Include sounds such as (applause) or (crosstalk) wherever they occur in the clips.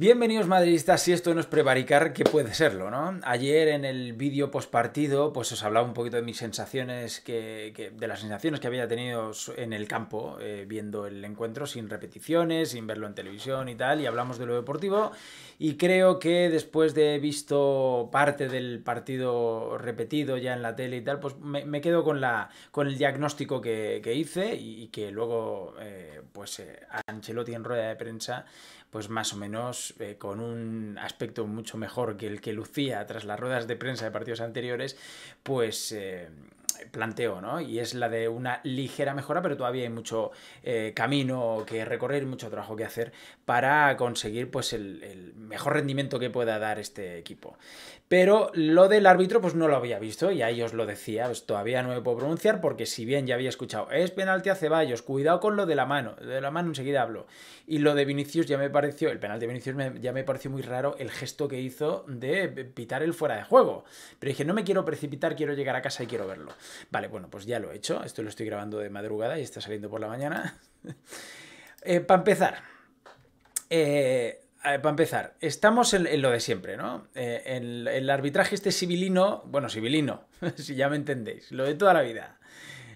Bienvenidos madridistas, si esto no es prevaricar, que puede serlo, ¿no? Ayer en el vídeo postpartido, pues os hablaba un poquito de mis sensaciones, que, de las sensaciones que había tenido en el campo, eh, viendo el encuentro sin repeticiones, sin verlo en televisión y tal, y hablamos de lo deportivo, y creo que después de visto parte del partido repetido ya en la tele y tal, pues me, quedo con, la, con el diagnóstico que, que hice y, que luego, eh, pues eh, Ancelotti en rueda de prensa, pues más o menos eh, con un aspecto mucho mejor que el que lucía tras las ruedas de prensa de partidos anteriores, pues eh, planteo, ¿no? Y es la de una ligera mejora, pero todavía hay mucho eh, camino que recorrer, mucho trabajo que hacer para conseguir pues, el, mejor rendimiento que pueda dar este equipo. Pero lo del árbitro, pues no lo había visto, y ahí os lo decía, pues, todavía no me puedo pronunciar, porque si bien ya había escuchado, es penalti a Ceballos, cuidado con lo de la mano, de la mano enseguida hablo. Y lo de Vinicius ya me pareció, el penalti de Vinicius ya me pareció muy raro el gesto que hizo de pitar el fuera de juego. Pero dije, no me quiero precipitar, quiero llegar a casa y quiero verlo. Vale, bueno, pues ya lo he hecho. Esto lo estoy grabando de madrugada y está saliendo por la mañana. (laughs) Eh, para empezar, eh, para empezar, estamos en, lo de siempre, ¿no? el, eh, el arbitraje este civilino, bueno, civilino, (laughs) si ya me entendéis, lo de toda la vida.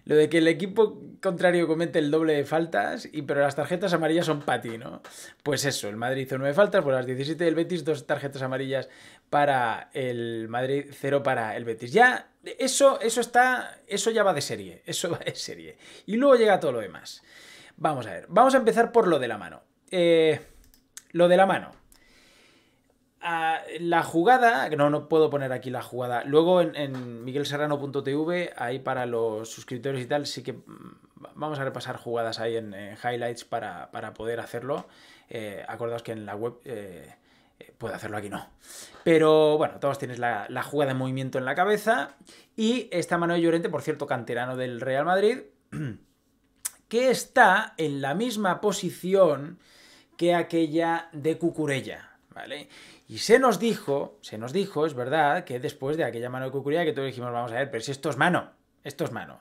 Lo de que el equipo contrario comete el doble de faltas, y, pero las tarjetas amarillas son para ti, ¿no? Pues eso, el Madrid hizo nueve faltas, por pues las 17 del Betis, dos tarjetas amarillas para el Madrid, cero para el Betis. Ya, eso, eso está, eso ya va de serie, (laughs) eso va de serie. Y luego llega todo lo demás. Vamos a ver, vamos a empezar por lo de la mano. Eh, lo de la mano. Ah, la jugada, no, no puedo poner aquí la jugada. Luego en, en miguelserrano.tv, ahí para los suscriptores y tal, sí que mm, vamos a repasar jugadas ahí en, highlights para, poder hacerlo. Eh, acordaos que en la web eh, eh, puedo hacerlo aquí, no. Pero bueno, todos tienes la, jugada de movimiento en la cabeza. Y está Manuel Llorente, por cierto, canterano del Real Madrid, (clears throat) que está en la misma posición que aquella de Cucurella ¿vale? Y se nos dijo, se nos dijo, es verdad, que después de aquella mano de Cucuría que todos dijimos, vamos a ver, pero si esto es mano, esto es mano.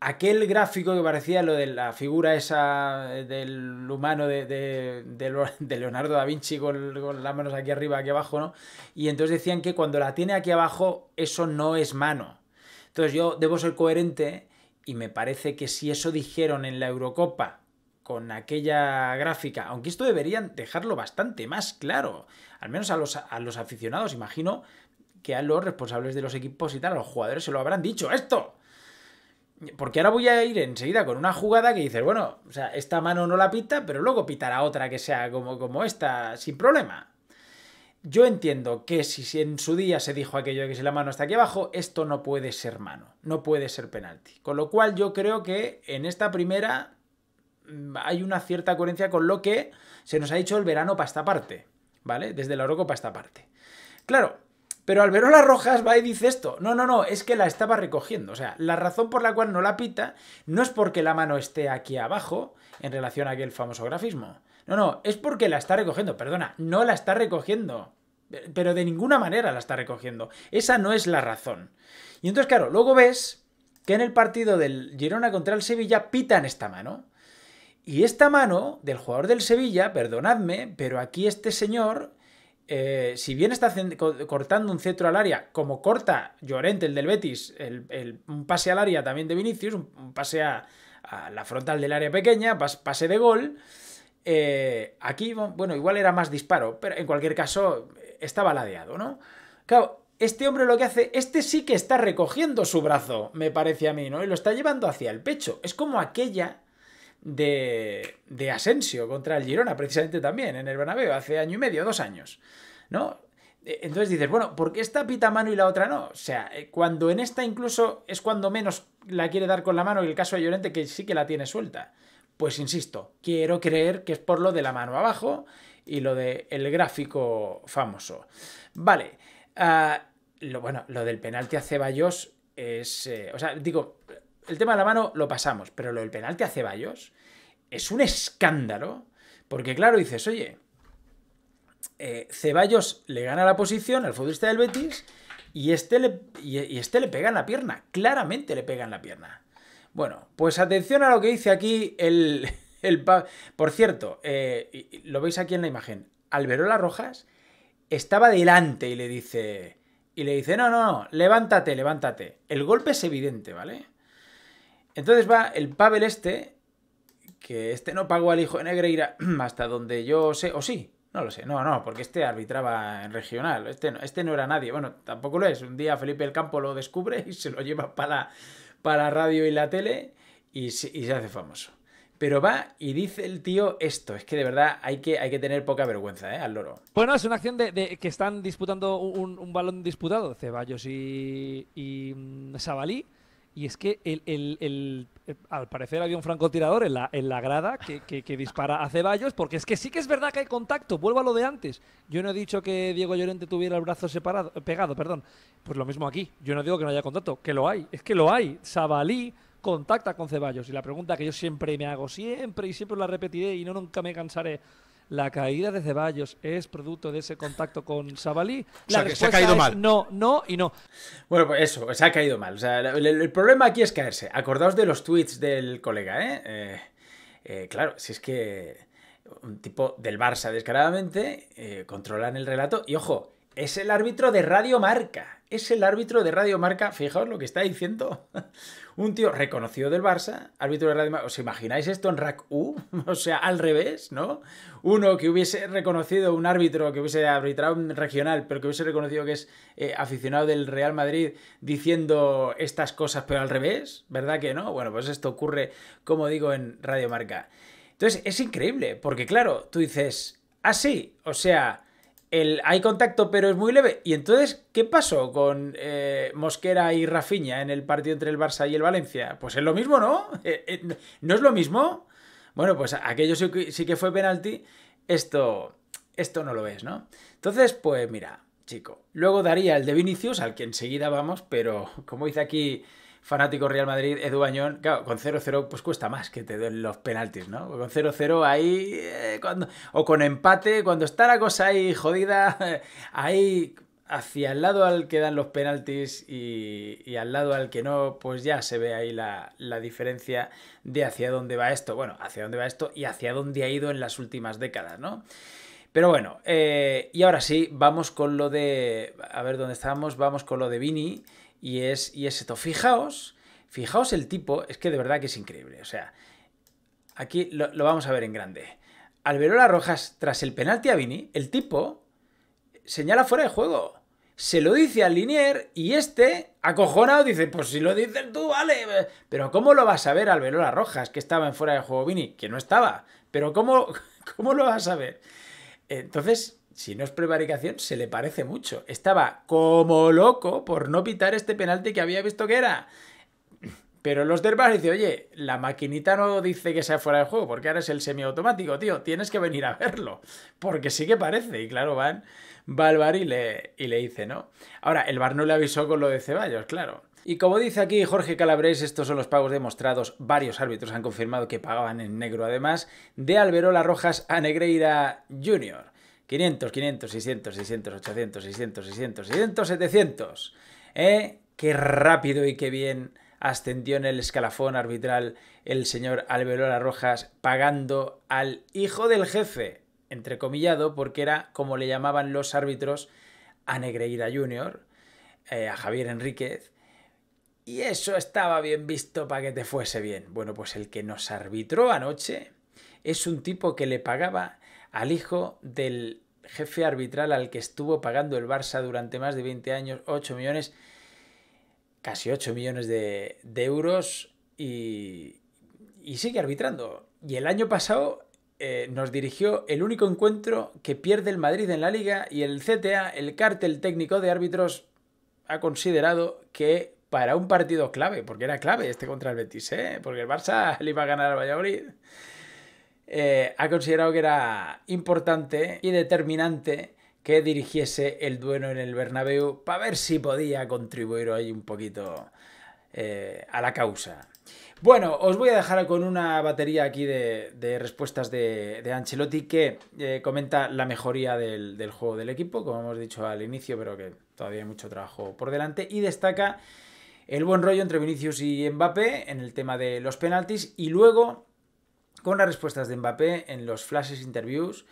Aquel gráfico que parecía lo de la figura esa eh, del humano de, Leonardo da Vinci con, con, las manos aquí arriba, aquí abajo, ¿no? Y entonces decían que cuando la tiene aquí abajo, eso no es mano. Entonces yo debo ser coherente y me parece que si eso dijeron en la Eurocopa con aquella gráfica, aunque esto deberían dejarlo bastante más claro, al menos a los, aficionados, imagino que a los responsables de los equipos y tal, a los jugadores se lo habrán dicho esto. Porque ahora voy a ir enseguida con una jugada que dices, bueno, o sea, esta mano no la pita, pero luego pitará otra que sea como, como esta, sin problema. Yo entiendo que si en su día se dijo aquello de que si la mano está aquí abajo, esto no puede ser mano, no puede ser penalti. Con lo cual yo creo que en esta primera Mm, hay una cierta coherencia con lo que se nos ha dicho el verano para esta parte, ¿vale? Desde la Oroco para esta parte. Claro, pero Alberola Rojas va y dice esto. No, no, no, es que la estaba recogiendo. O sea, la razón por la cual no la pita no es porque la mano esté aquí abajo en relación a aquel famoso grafismo. No, no, es porque la está recogiendo. Perdona, no la está recogiendo. Eh, pero de ninguna manera la está recogiendo. Esa no es la razón. Y entonces, claro, luego ves que en el partido del Girona contra el Sevilla pitan esta mano. Y esta mano del jugador del Sevilla, perdonadme, pero aquí este señor, eh, si bien está cortando un cetro al área, como corta Llorente, el del Betis, el, un pase al área también de Vinicius, un, pase a, la frontal del área pequeña, pase de gol, eh, aquí, bueno, igual era más disparo, pero en cualquier caso estaba ladeado, ¿no? Claro, este hombre lo que hace, este sí que está recogiendo su brazo, me parece a mí, ¿no? Y lo está llevando hacia el pecho. Es como aquella de, de Asensio contra el Girona, precisamente también, en el Bernabéu, hace año y medio, dos años, ¿no? E, entonces dices, bueno, ¿por qué esta pita mano y la otra no? O sea, eh, cuando en esta incluso es cuando menos la quiere dar con la mano y el caso de Llorente que sí que la tiene suelta. Pues insisto, quiero creer que es por lo de la mano abajo y lo del gráfico famoso. Vale, ah, lo, bueno, lo del penalti a Ceballos es... Eh, o sea, digo, el tema de la mano lo pasamos, pero lo del penalti a Ceballos es un escándalo, porque claro, dices, oye, eh, Ceballos le gana la posición al futbolista del Betis y este, le, y, este le pega en la pierna, claramente le pega en la pierna. Bueno, pues atención a lo que dice aquí el... por cierto, eh, lo veis aquí en la imagen, Alberola Rojas estaba delante y le dice... Y le dice, no, no, no, levántate, levántate. El golpe es evidente, ¿vale? Entonces va el Pavel este, que este no pagó al hijo de Negreira (clears throat) hasta donde yo sé, o sí, no lo sé, no, no, porque este arbitraba en regional, este no, este no era nadie, bueno, tampoco lo es, un día Felipe el Campo lo descubre (laughs) y se lo lleva para la, para radio y la tele y, se hace famoso. Pero va y dice el tío esto. Es que de verdad hay que, hay que tener poca vergüenza, ¿eh? Al loro. Bueno, es una acción de, que están disputando un, balón disputado, Ceballos y, y mm, Sabalí. Y es que el, al parecer había un francotirador en la, en la grada que, que, dispara a Ceballos, porque es que sí que es verdad que hay contacto, vuelvo a lo de antes. Yo no he dicho que Diego Llorente tuviera el brazo separado, eh, pegado, perdón. Pues lo mismo aquí, yo no digo que no haya contacto, que lo hay, es que lo hay. Sabalí contacta con Ceballos y la pregunta que yo siempre me hago, siempre y siempre la repetiré y no nunca me cansaré la caída de Ceballos es producto de ese contacto con Sabalí. ha caído mal. No, no y no. Bueno, pues eso, se ha caído mal. O sea, el, problema aquí es caerse. Acordaos de los tweets del colega, ¿eh? eh, eh claro, si es que un tipo del Barça descaradamente controla eh, controlan el relato y ojo, es el árbitro de Radio Marca es el árbitro de Radio Marca. Fijaos lo que está diciendo. (laughs) Un tío reconocido del Barça, árbitro de Radio Marca. ¿Os imagináis esto en RAC U? (laughs) O sea, al revés, ¿no? Uno que hubiese reconocido un árbitro, que hubiese arbitrado un regional, pero que hubiese reconocido que es eh, aficionado del Real Madrid diciendo estas cosas, pero al revés, ¿verdad que no? Bueno, pues esto ocurre, como digo, en Radio Marca. Entonces, es increíble, porque claro, tú dices, así, ah, o sea, el, hay contacto, pero es muy leve. Y entonces, ¿qué pasó con eh, Mosquera y Rafiña en el partido entre el Barça y el Valencia? Pues es lo mismo, ¿no? (laughs) Eh, eh, ¿No es lo mismo? Bueno, pues aquello sí, que fue penalti, esto, esto no lo es, ¿no? Entonces, pues mira, chico, luego daría el de Vinicius, al que enseguida vamos, pero como dice aquí fanático Real Madrid, Edu Bañón, claro, con 0-0 pues cuesta más que te den los penaltis, ¿no? Con 0-0 ahí, eh, cuando, o con empate, cuando está la cosa ahí jodida, (laughs) ahí hacia el lado al que dan los penaltis y, al lado al que no, pues ya se ve ahí la, la, diferencia de hacia dónde va esto, bueno, hacia dónde va esto y hacia dónde ha ido en las últimas décadas, ¿no? Pero bueno, eh, y ahora sí, vamos con lo de. A ver dónde estábamos, vamos con lo de Vini. Y es, y es esto. Fijaos, fijaos el tipo, es que de verdad que es increíble. O sea, aquí lo, vamos a ver en grande. Alberola Rojas, tras el penalti a Vini, el tipo señala fuera de juego. Se lo dice al Linier y este, acojonado, dice, pues si lo dices tú, vale. Pero ¿cómo lo vas a ver Alberola Rojas, que estaba en fuera de juego Vini? Que no estaba. Pero ¿cómo, (laughs) cómo lo vas a ver? Entonces, si no es prevaricación, se le parece mucho. Estaba como loco por no pitar este penalti que había visto que era. Pero los del bar dicen, oye, la maquinita no dice que sea fuera de juego, porque ahora es el semiautomático, tío, tienes que venir a verlo, porque sí que parece. Y claro, van, va al bar y le, y le dice, ¿no? Ahora, el bar no le avisó con lo de Ceballos, claro. Y como dice aquí Jorge Calabrés, estos son los pagos demostrados. Varios árbitros han confirmado que pagaban en negro, además, de Alberola Rojas a Negreira Jr. 500, 500, 600, 600, 800, 600, 600, 600, 700. ¿Eh? Qué rápido y qué bien ascendió en el escalafón arbitral el señor Alberola Rojas pagando al hijo del jefe, entrecomillado, porque era como le llamaban los árbitros a Negreira Jr., eh, a Javier Enríquez, y eso estaba bien visto para que te fuese bien. Bueno, pues el que nos arbitró anoche es un tipo que le pagaba al hijo del jefe arbitral al que estuvo pagando el Barça durante más de 20 años 8 millones, casi 8 millones de, euros y, sigue arbitrando. Y el año pasado eh, nos dirigió el único encuentro que pierde el Madrid en la liga y el CTA, el cártel técnico de árbitros, ha considerado que para un partido clave, porque era clave este contra el Betis, ¿eh? porque el Barça (laughs) le iba a ganar al Valladolid. Eh, ha considerado que era importante y determinante que dirigiese el duelo en el Bernabéu para ver si podía contribuir ahí un poquito eh, a la causa. Bueno, os voy a dejar con una batería aquí de, respuestas de, Ancelotti que comenta la mejoría del, del juego del equipo, como hemos dicho al inicio, pero que todavía hay mucho trabajo por delante, y destaca el buen rollo entre Vinicius y Mbappé en el tema de los penaltis y luego con las respuestas de Mbappé en los flashes interviews,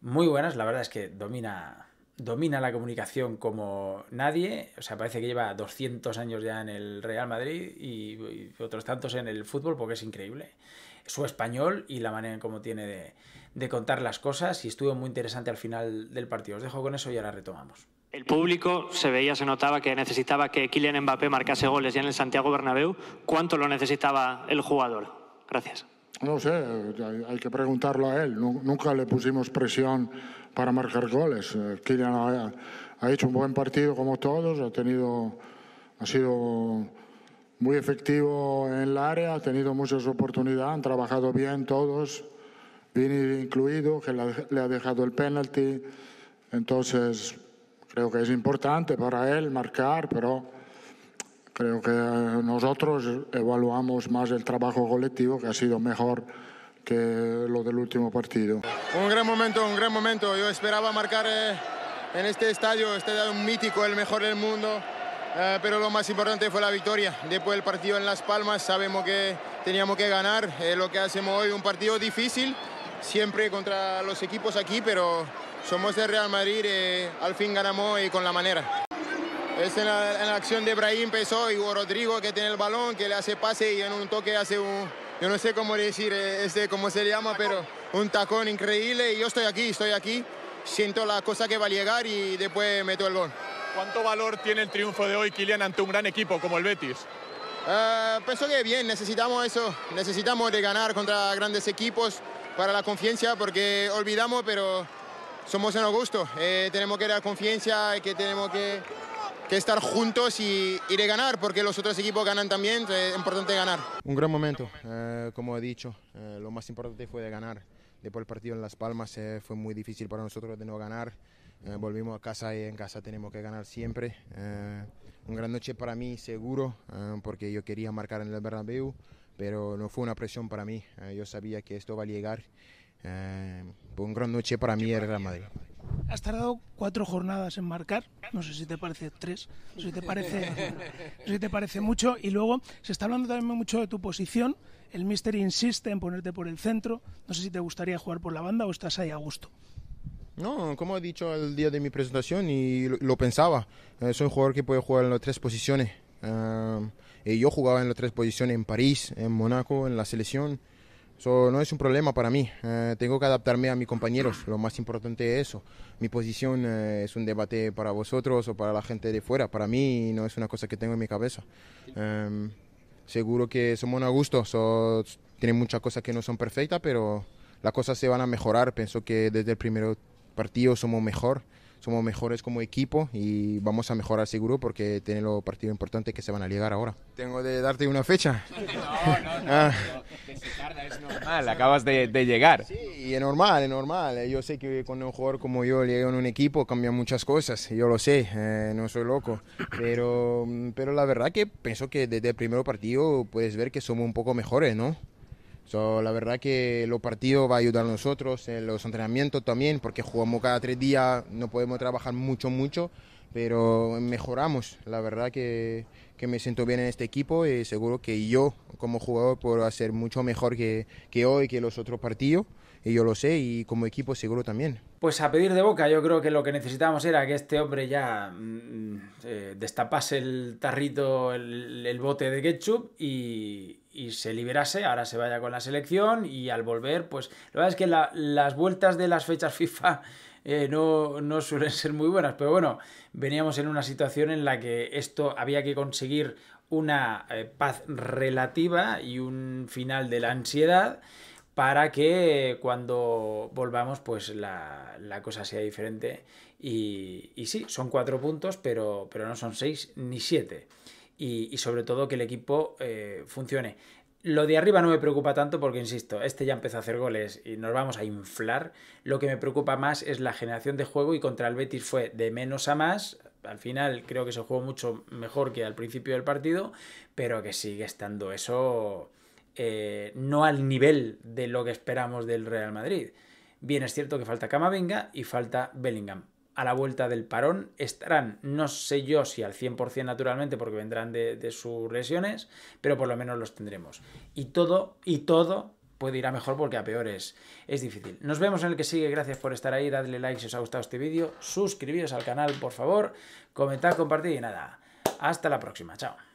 muy buenas, la verdad es que domina, domina la comunicación como nadie, o sea, parece que lleva 200 años ya en el Real Madrid y, otros tantos en el fútbol porque es increíble su español y la manera como tiene de contar las cosas y estuvo muy interesante al final del partido. Os dejo con eso y ahora retomamos. El público se veía, se notaba que necesitaba que Kylian Mbappé marcase goles ya en el Santiago Bernabéu. ¿Cuánto lo necesitaba el jugador? Gracias. No sé, hay que preguntarlo a él. Nunca le pusimos presión para marcar goles. Eh, Kylian ha, hecho un buen partido como todos, ha tenido, ha sido muy efectivo en el área, ha tenido muchas oportunidades, han trabajado bien todos, Bien incluido, que le ha dejado el penalti. Entonces, Creo que es importante para él marcar, pero creo que nosotros evaluamos más el trabajo colectivo que ha sido mejor que lo del último partido. Un gran momento, un gran momento. Yo esperaba marcar eh, en este estadio, este estadio mítico, el mejor del mundo. Eh, pero lo más importante fue la victoria. Después del partido en Las Palmas sabemos que teníamos que ganar. Eh, lo que hacemos hoy, un partido difícil, siempre contra los equipos aquí, pero somos el Real Madrid, eh, al fin ganamos y con la manera. Es en la, acción de Brahim empezó y Rodrigo que tiene el balón, que le hace pase y en un toque hace un, yo no sé cómo decir, eh, este, cómo se le llama, pero un tacón increíble y yo estoy aquí, estoy aquí, siento la cosa que va a llegar y después meto el gol. ¿Cuánto valor tiene el triunfo de hoy, Kylian, ante un gran equipo como el Betis? Uh, eh, pienso que bien, necesitamos eso, necesitamos de ganar contra grandes equipos para la confianza porque olvidamos, pero somos en Augusto. Eh, tenemos que dar confianza, que tenemos que, estar juntos y, ir a ganar, porque los otros equipos ganan también, es importante ganar. Un gran momento, eh, como he dicho, eh, lo más importante fue de ganar. Después del partido en Las Palmas fue muy difícil para nosotros de no ganar. volvimos a casa y en casa tenemos que ganar siempre. una gran noche para mí, seguro, porque yo quería marcar en el Bernabéu, pero no fue una presión para mí. yo sabía que esto va a llegar eh, un gran noche para mí el Real Madrid. Has tardado cuatro jornadas en marcar, no sé si te parece tres, no sé si te parece, (laughs) si te parece mucho. Y luego se está hablando también mucho de tu posición. El mister insiste en ponerte por el centro. No sé si te gustaría jugar por la banda o estás ahí a gusto. No, como he dicho el día de mi presentación y lo, pensaba, eh, soy un jugador que puede jugar en las tres posiciones. Eh, y yo jugaba en las tres posiciones en París, en Mónaco, en la selección no es un problema para mí. Eh, tengo que adaptarme a mis compañeros. Lo más importante es eso. Mi posición eh, es un debate para vosotros o para la gente de fuera. Para mí no es una cosa que tengo en mi cabeza. Em, seguro que somos a gusto. Tienen muchas cosas que no son perfectas, pero las cosas se van a mejorar. Pienso que desde el primer partido somos mejor somos mejores como equipo y vamos a mejorar seguro porque tenemos los partidos importantes que se van a llegar ahora. Tengo de darte una fecha. (laughs) Ah. No, no, no. que se tarda, es normal, acabas de, llegar. Sí, es normal, es normal. Yo sé que cuando un jugador como yo llega en un equipo cambian muchas cosas, yo lo sé, eh, no soy loco, pero, pero la verdad que pienso que desde el primer partido puedes ver que somos un poco mejores, ¿no? la verdad que los partidos va a ayudar a nosotros, en los entrenamientos también, porque jugamos cada tres días, no podemos trabajar mucho, mucho, pero mejoramos. La verdad que, que me siento bien en este equipo y seguro que yo como jugador puedo hacer mucho mejor que, que hoy, que los otros partidos y yo lo sé, y como equipo seguro también. Pues a pedir de boca, yo creo que lo que necesitábamos era que este hombre ya mm, mm, eh, destapase el tarrito, el, el bote de ketchup y, y se liberase, ahora se vaya con la selección y al volver, pues la verdad es que las vueltas de las fechas (laughs) FIFA eh, no, suelen ser muy buenas, pero bueno, veníamos en una situación en la que esto había que conseguir una eh, paz relativa y un final de la ansiedad para que eh, cuando volvamos pues la, la cosa sea diferente y, y, sí, son cuatro puntos, pero no son seis ni siete y, sobre todo que el equipo eh, funcione. Lo de arriba no me preocupa tanto porque, insisto, este ya empezó a hacer goles y nos vamos a inflar. Lo que me preocupa más es la generación de juego y contra el Betis fue de menos a más. Al final creo que se jugó mucho mejor que al principio del partido, pero que sigue estando eso eh, no al nivel de lo que esperamos del Real Madrid. Bien es cierto que falta Camavinga y falta Bellingham a la vuelta del parón. Estarán, no sé yo si al 100% naturalmente, porque vendrán de, sus lesiones, pero por lo menos los tendremos. Y todo, y todo puede ir a mejor porque a peor es, difícil. Nos vemos en el que sigue. Gracias por estar ahí. Dadle like si os ha gustado este vídeo. Suscribiros al canal, por favor. Comentad, compartid y nada. Hasta la próxima. Chao.